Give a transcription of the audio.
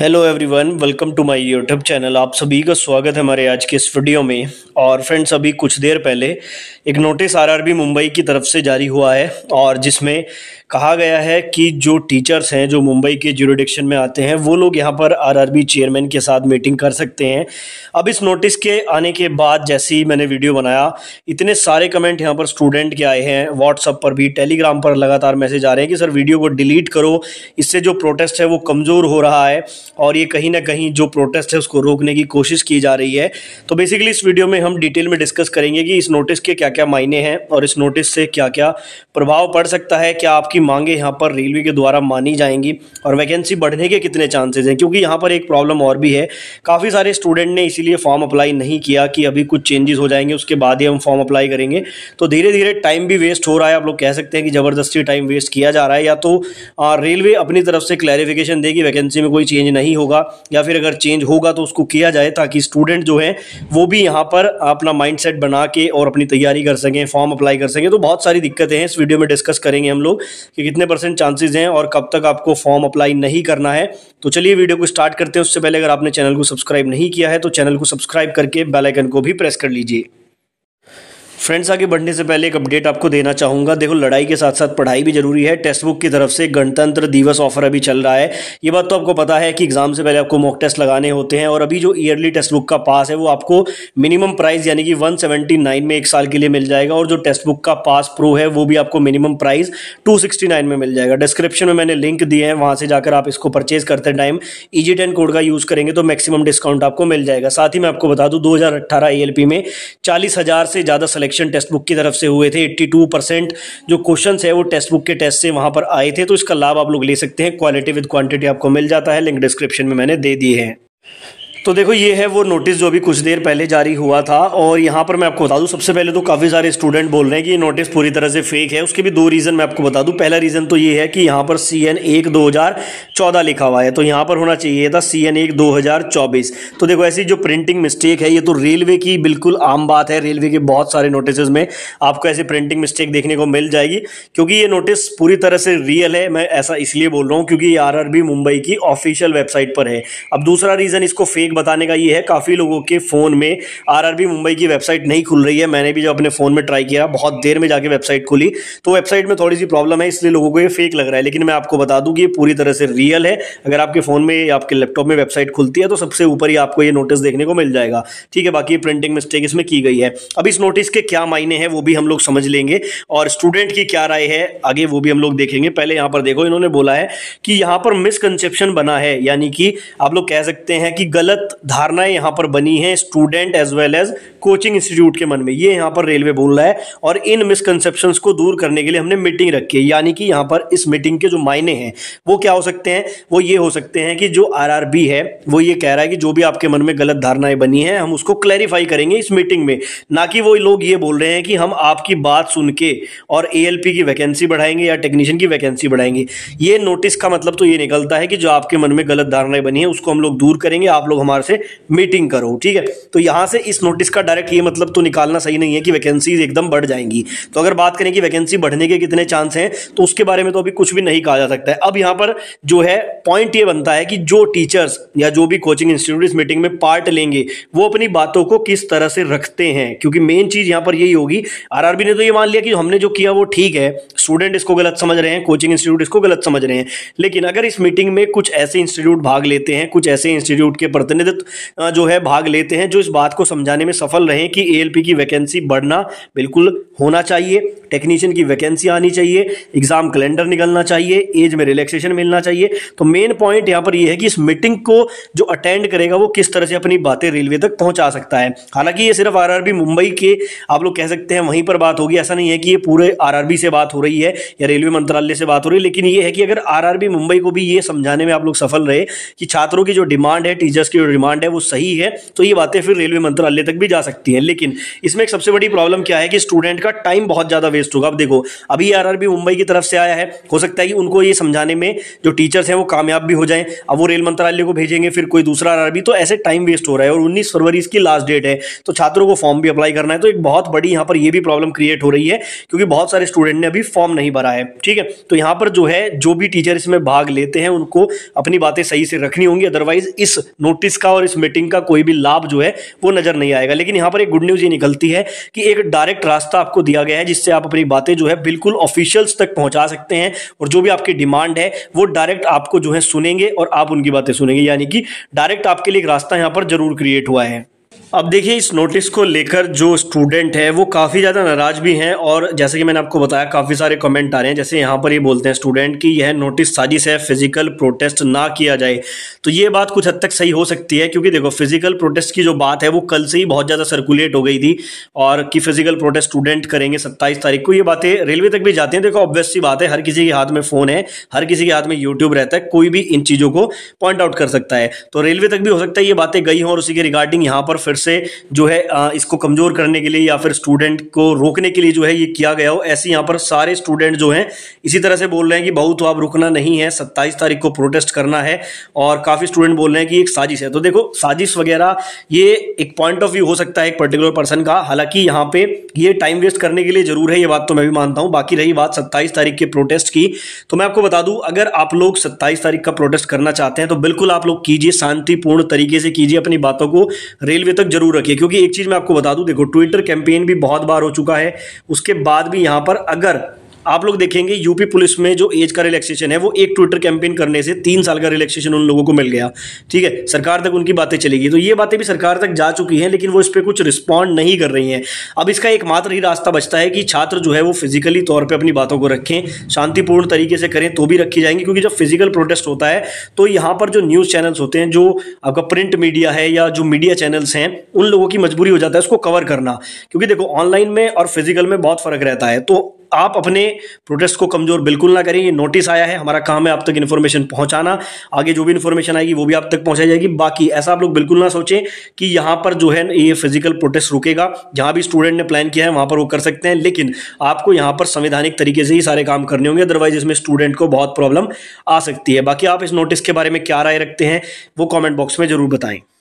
hello everyone welcome to my YouTube channel आप सभी का स्वागत है हमारे आज के इस वीडियो में और फ्रेंड्स अभी कुछ देर पहले एक नोटिस आरआरबी मुंबई की तरफ से जारी हुआ है और जिसमें कहा गया है कि जो टीचर्स हैं जो मुंबई के जुरिडिक्शन में आते हैं वो लोग यहाँ पर आरआरबी चेयरमैन के साथ मीटिंग कर सकते हैं अब इस नोटिस के आने के बाद जैसे ही मैंने वीडियो बनाया इतने सारे कमेंट यहाँ पर स्टूडेंट के आए हैं व्हाट्सअप पर भी टेलीग्राम पर लगातार मैसेज आ रहे हैं कि सर वीडियो को डिलीट करो इससे जो प्रोटेस्ट है वो कमज़ोर हो रहा है और ये कहीं ना कहीं जो प्रोटेस्ट है उसको रोकने की कोशिश की जा रही है तो बेसिकली इस वीडियो में हम डिटेल में डिस्कस करेंगे कि इस नोटिस के क्या क्या मायने हैं और इस नोटिस से क्या क्या प्रभाव पड़ सकता है क्या आपकी आपकी मांगे यहाँ पर रेलवे के द्वारा मानी जाएंगी और वैकेंसी बढ़ने के कितने चांसेज हैं क्योंकि यहाँ पर एक प्रॉब्लम और भी है काफ़ी सारे स्टूडेंट ने इसीलिए फॉर्म अप्लाई नहीं किया कि अभी कुछ चेंजेस हो जाएंगे उसके बाद ही हम फॉर्म अप्लाई करेंगे तो धीरे धीरे टाइम भी वेस्ट हो रहा है आप लोग कह सकते हैं कि ज़बरदस्ती टाइम वेस्ट किया जा रहा है या तो रेलवे अपनी तरफ से क्लैरिफिकेशन देगी वैकेंसी में कोई चेंज नहीं होगा या फिर अगर चेंज होगा तो उसको किया जाए ताकि स्टूडेंट जो है वो भी यहाँ पर अपना माइंड बना के और अपनी तैयारी कर सकें फॉर्म अप्लाई कर सकें तो बहुत सारी दिक्कतें हैं इस वीडियो में डिस्कस करेंगे हम लोग कि कितने परसेंट चांसेज हैं और कब तक आपको फॉर्म अप्लाई नहीं करना है तो चलिए वीडियो को स्टार्ट करते हैं उससे पहले अगर आपने चैनल को सब्सक्राइब नहीं किया है तो चैनल को सब्सक्राइब करके बेलाइकन को भी प्रेस कर लीजिए फ्रेंड्स आगे बढ़ने से पहले एक अपडेट आपको देना चाहूंगा देखो लड़ाई के साथ साथ पढ़ाई भी जरूरी है टेक्स्ट बुक की तरफ से गणतंत्र दिवस ऑफर अभी चल रहा है ये बात तो आपको पता है कि एग्जाम से पहले आपको मॉक टेस्ट लगाने होते हैं और अभी जो ईयरली टेस्ट बुक का पास है वो आपको मिनिमम प्राइस यानी कि वन में एक साल के लिए मिल जाएगा और जो टेक्स्ट बुक का पास प्रो है वो भी आपको मिनिमम प्राइस टू में मिल जाएगा डिस्क्रिप्शन में मैंने लिंक दिए हैं वहाँ से जाकर आप इसको परचेज करते टाइम ई टेन कोड का यूज़ करेंगे तो मैक्सिमम डिस्काउंट आपको मिल जाएगा साथ ही मैं आपको बता दूँ दो हज़ार में चालीस से ज़्यादा सलेक्शन क्वेश्चन टेस्ट बुक की तरफ से हुए थे 82 परसेंट जो क्वेश्चन है वो टेस्ट बुक के टेस्ट से वहां पर आए थे तो इसका लाभ आप लोग ले सकते हैं क्वालिटी विद क्वांटिटी आपको मिल जाता है लिंक डिस्क्रिप्शन में मैंने दे दिए हैं तो देखो ये है वो नोटिस जो अभी कुछ देर पहले जारी हुआ था और यहाँ पर मैं आपको बता दूँ सबसे पहले तो काफ़ी सारे स्टूडेंट बोल रहे हैं कि ये नोटिस पूरी तरह से फेक है उसके भी दो रीज़न मैं आपको बता दूँ पहला रीज़न तो ये है कि यहाँ पर सी एन एक दो हज़ार चौदह लिखा हुआ है तो यहाँ पर होना चाहिए था सी एन एक दो हज़ार चौबीस तो देखो ऐसी जो प्रिंटिंग मिस्टेक है ये तो रेलवे की बिल्कुल आम बात है रेलवे के बहुत सारे नोटिस में आपको ऐसी प्रिंटिंग मिस्टेक देखने को मिल जाएगी क्योंकि ये नोटिस पूरी तरह से रियल है मैं ऐसा इसलिए बोल रहा हूँ क्योंकि ये आर मुंबई की ऑफिशियल वेबसाइट पर है अब दूसरा रीज़न इसको फेक बताने का ये है काफ़ी लोगों के फ़ोन में आरआरबी मुंबई की वेबसाइट नहीं खुल रही है मैंने भी जब अपने फ़ोन में ट्राई किया बहुत देर में जाके वेबसाइट खुली तो वेबसाइट में थोड़ी सी प्रॉब्लम है इसलिए लोगों को ये फेक लग रहा है लेकिन मैं आपको बता दूँ कि ये पूरी तरह से रियल है अगर आपके फ़ोन में आपके लैपटॉप में वेबसाइट खुलती है तो सबसे ऊपर ही आपको ये नोटिस देखने को मिल जाएगा ठीक है बाकी प्रिंटिंग मिस्टेक इसमें की गई है अब इस नोटिस के क्या मायने हैं वो भी हम लोग समझ लेंगे और स्टूडेंट की क्या राय है आगे वो भी हम लोग देखेंगे पहले यहाँ पर देखो इन्होंने बोला है कि यहाँ पर मिसकनसेप्शन बना है यानी कि आप लोग कह सकते हैं कि गलत गलत धारणाएं यहां पर बनी हैं student as well as coaching institute के मन में ये यहां पर रेलवे बोल रहा है और इन मिसकनसेप्शन को दूर करने के लिए हमने मीटिंग रखी है यानी कि यहां पर इस मीटिंग के जो मायने हैं वो क्या हो सकते हैं वो ये हो सकते हैं कि जो आर है वो ये कह रहा है कि जो भी आपके मन में गलत धारणाएं बनी है हम उसको क्लैरिफाई करेंगे इस मीटिंग में ना कि वो लोग ये बोल रहे हैं कि हम आपकी बात सुन के और ए की वैकेंसी बढ़ाएंगे या टेक्नीशियन की वैकेंसी बढ़ाएंगे ये नोटिस का मतलब तो ये निकलता है कि जो आपके मन में गलत धारणाएं बनी है उसको हम लोग दूर करेंगे आप लोग हमारे से मीटिंग करो ठीक है तो यहाँ से इस नोटिस का डायरेक्ट ये मतलब तो निकालना सही नहीं है कि वैकेंसीज एकदम बढ़ जाएंगी तो अगर बात करें कि वैकेंसी बढ़ने के कितने चांस हैं तो उसके बारे में तो अभी कुछ भी नहीं कहा जा सकता है अब यहाँ पर जो है पॉइंट ये बनता है कि जो टीचर्स या जो भी कोचिंग इंस्टीट्यूट इस मीटिंग में पार्ट लेंगे वो अपनी बातों को किस तरह से रखते हैं क्योंकि मेन चीज़ यहाँ पर यही होगी आर ने तो ये मान लिया कि हमने जो किया वो ठीक है स्टूडेंट इसको गलत समझ रहे हैं कोचिंग इंस्टीट्यूट इसको गलत समझ रहे हैं लेकिन अगर इस मीटिंग में कुछ ऐसे इंस्टीट्यूट भाग लेते हैं कुछ ऐसे इंस्टीट्यूट के प्रतिनिधि प्रतिनिधित्व जो है भाग लेते हैं जो इस बात को समझाने में सफल रहे कि ए की वैकेंसी बढ़ना बिल्कुल होना चाहिए टेक्नीशियन की वैकेंसी आनी चाहिए एग्जाम कैलेंडर निकलना चाहिए एज में रिलैक्सेशन मिलना चाहिए तो मेन पॉइंट यहाँ पर यह है कि इस मीटिंग को जो अटेंड करेगा वो किस तरह से अपनी बातें रेलवे तक पहुंचा सकता है हालांकि ये सिर्फ आरआरबी मुंबई के आप लोग कह सकते हैं वहीं पर बात होगी ऐसा नहीं है कि ये पूरे आर से बात हो रही है या रेलवे मंत्रालय से बात हो रही है लेकिन ये है कि अगर आर मुंबई को भी ये समझाने में आप लोग सफल रहे कि छात्रों की जो डिमांड है टीचर्स की डिमांड है वो सही है तो ये बातें फिर रेलवे मंत्रालय तक भी जा सकती हैं लेकिन इसमें एक सबसे बड़ी प्रॉब्लम क्या है कि स्टूडेंट का टाइम बहुत ज़्यादा वेस्ट होगा अब देखो अभी आर मुंबई की तरफ से आया है हो सकता है कि उनको ये समझाने में जो टीचर्स हैं वो कामयाब भी हो जाएँ अब वो रेल मंत्रालय को भेजेंगे फिर कोई दूसरा आर तो ऐसे टाइम वेस्ट हो रहा है और उन्नीस फरवरी इसकी लास्ट डेट है तो छात्रों को फॉर्म भी अप्लाई करना है तो एक बहुत बड़ी यहाँ पर यह भी प्रॉब्लम क्रिएट हो रही है क्योंकि बहुत सारे स्टूडेंट ने अभी फॉर्म नहीं भरा है ठीक है तो यहाँ पर जो है जो भी टीचर इसमें भाग लेते हैं उनको अपनी बातें सही से रखनी होंगी अदरवाइज इस नोटिस का और इस मीटिंग का कोई भी लाभ जो है वो नजर नहीं आएगा लेकिन यहाँ पर एक गुड न्यूज़ ये निकलती है कि एक डायरेक्ट रास्ता आपको दिया गया है जिससे आप अपनी बातें जो है बिल्कुल ऑफिशियल्स तक पहुंचा सकते हैं और जो भी आपकी डिमांड है वो डायरेक्ट आपको जो है सुनेंगे और आप उनकी बातें सुनेंगे यानी कि डायरेक्ट आपके लिए एक रास्ता यहाँ पर जरूर क्रिएट हुआ है अब देखिए इस नोटिस को लेकर जो स्टूडेंट है वो काफ़ी ज़्यादा नाराज़ भी हैं और जैसे कि मैंने आपको बताया काफ़ी सारे कमेंट आ रहे हैं जैसे यहाँ पर ये बोलते हैं स्टूडेंट कि यह नोटिस साजिश है फिजिकल प्रोटेस्ट ना किया जाए तो ये बात कुछ हद तक सही हो सकती है क्योंकि देखो फिजिकल प्रोटेस्ट की जो बात है वो कल से ही बहुत ज़्यादा सर्कुलेट हो गई थी और कि फिजिकल प्रोटेस्ट स्टूडेंट करेंगे सत्ताईस तारीख को ये बातें रेलवे तक भी जाती हैं देखो ऑब्वियस सी बात है हर किसी के हाथ में फ़ोन है हर किसी के हाथ में यूट्यूब रहता है कोई भी इन चीज़ों को पॉइंट आउट कर सकता है तो रेलवे तक भी हो सकता है ये बातें गई हों और उसी के रिगार्डिंग यहाँ पर फिर से जो है इसको कमज़ोर करने के लिए या फिर स्टूडेंट को रोकने के लिए जो है ये किया गया हो ऐसे यहाँ पर सारे स्टूडेंट जो हैं इसी तरह से बोल रहे हैं कि बहुत तो आप रुकना नहीं है सत्ताईस तारीख को प्रोटेस्ट करना है और काफ़ी स्टूडेंट बोल रहे हैं कि एक साजिश है तो देखो साजिश वगैरह ये एक पॉइंट ऑफ व्यू हो सकता है एक पर्टिकुलर पर्सन का हालांकि यहाँ पे ये टाइम वेस्ट करने के लिए ज़रूर है ये बात तो मैं भी मानता हूँ बाकी रही बात सत्ताईस तारीख के प्रोटेस्ट की तो मैं आपको बता दूं अगर आप लोग सत्ताईस तारीख का प्रोटेस्ट करना चाहते हैं तो बिल्कुल आप लोग कीजिए शांतिपूर्ण तरीके से कीजिए अपनी बातों को रेलवे तक तक जरूर रखिए क्योंकि एक चीज़ मैं आपको बता दूं देखो ट्विटर कैंपेन भी बहुत बार हो चुका है उसके बाद भी यहां पर अगर आप लोग देखेंगे यूपी पुलिस में जो एज का रिलैक्सेशन है वो एक ट्विटर कैंपेन करने से तीन साल का रिलैक्सेशन उन लोगों को मिल गया ठीक है सरकार तक उनकी बातें चलेगी तो ये बातें भी सरकार तक जा चुकी हैं लेकिन वो इस पर कुछ रिस्पॉन्ड नहीं कर रही हैं अब इसका एकमात्र ही रास्ता बचता है कि छात्र जो है वो फिजिकली तौर पर अपनी बातों को रखें शांतिपूर्ण तरीके से करें तो भी रखी जाएंगी क्योंकि जब फिजिकल प्रोटेस्ट होता है तो यहाँ पर जो न्यूज़ चैनल्स होते हैं जो आपका प्रिंट मीडिया है या जो मीडिया चैनल्स हैं उन लोगों की मजबूरी हो जाता है उसको कवर करना क्योंकि देखो ऑनलाइन में और फिजिकल में बहुत फ़र्क रहता है तो आप अपने प्रोटेस्ट को कमजोर बिल्कुल ना करें ये नोटिस आया है हमारा काम है आप तक इन्फॉर्मेशन पहुंचाना आगे जो भी इन्फॉर्मेशन आएगी वो भी आप तक पहुंचाई जाएगी बाकी ऐसा आप लोग बिल्कुल ना सोचें कि यहाँ पर जो है ये फिजिकल प्रोटेस्ट रुकेगा जहाँ भी स्टूडेंट ने प्लान किया है वहाँ पर वो कर सकते हैं लेकिन आपको यहाँ पर संवैधानिक तरीके से ही सारे काम करने होंगे अदरवाइज इसमें स्टूडेंट को बहुत प्रॉब्लम आ सकती है बाकी आप इस नोटिस के बारे में क्या राय रखते हैं वो कॉमेंट बॉक्स में जरूर बताएं